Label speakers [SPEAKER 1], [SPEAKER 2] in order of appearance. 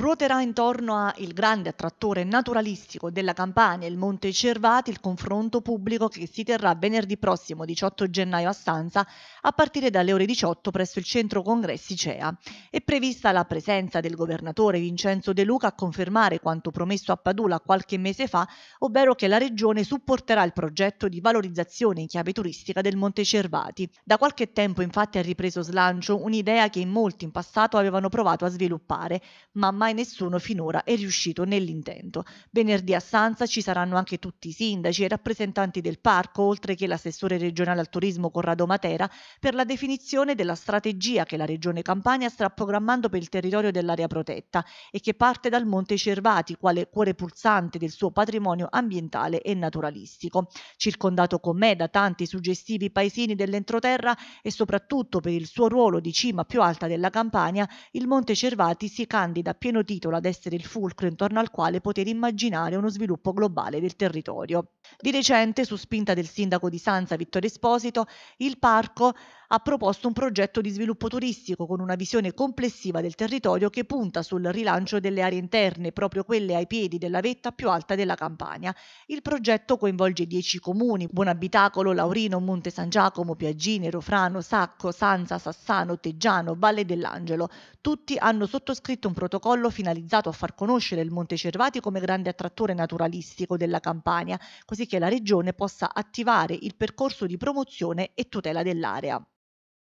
[SPEAKER 1] Ruoterà intorno al grande attrattore naturalistico della Campania, il Monte Cervati, il confronto pubblico che si terrà venerdì prossimo 18 gennaio a Stanza a partire dalle ore 18 presso il centro congressi CEA. È prevista la presenza del governatore Vincenzo De Luca a confermare quanto promesso a Padula qualche mese fa, ovvero che la regione supporterà il progetto di valorizzazione in chiave turistica del Monte Cervati. Da qualche tempo infatti ha ripreso slancio un'idea che in molti in passato avevano provato a sviluppare, ma mai mai nessuno finora è riuscito nell'intento. Venerdì a Sanza ci saranno anche tutti i sindaci e i rappresentanti del parco, oltre che l'assessore regionale al turismo Corrado Matera, per la definizione della strategia che la Regione Campania sta programmando per il territorio dell'area protetta e che parte dal Monte Cervati, quale cuore pulsante del suo patrimonio ambientale e naturalistico. Circondato con me da tanti suggestivi paesini dell'entroterra e soprattutto per il suo ruolo di cima più alta della Campania, il Monte Cervati si candida pieno pieno titolo ad essere il fulcro intorno al quale poter immaginare uno sviluppo globale del territorio. Di recente, su spinta del sindaco di Sanza Vittorio Esposito, il parco ha proposto un progetto di sviluppo turistico con una visione complessiva del territorio che punta sul rilancio delle aree interne, proprio quelle ai piedi della vetta più alta della Campania. Il progetto coinvolge dieci comuni, Buonabitacolo, Laurino, Monte San Giacomo, Piaggine, Rofrano, Sacco, Sanza, Sassano, Teggiano, Valle dell'Angelo. Tutti hanno sottoscritto un protocollo lavoro finalizzato a far conoscere il Monte Cervati come grande attrattore naturalistico della Campania, così che la Regione possa attivare il percorso di promozione e tutela dell'area.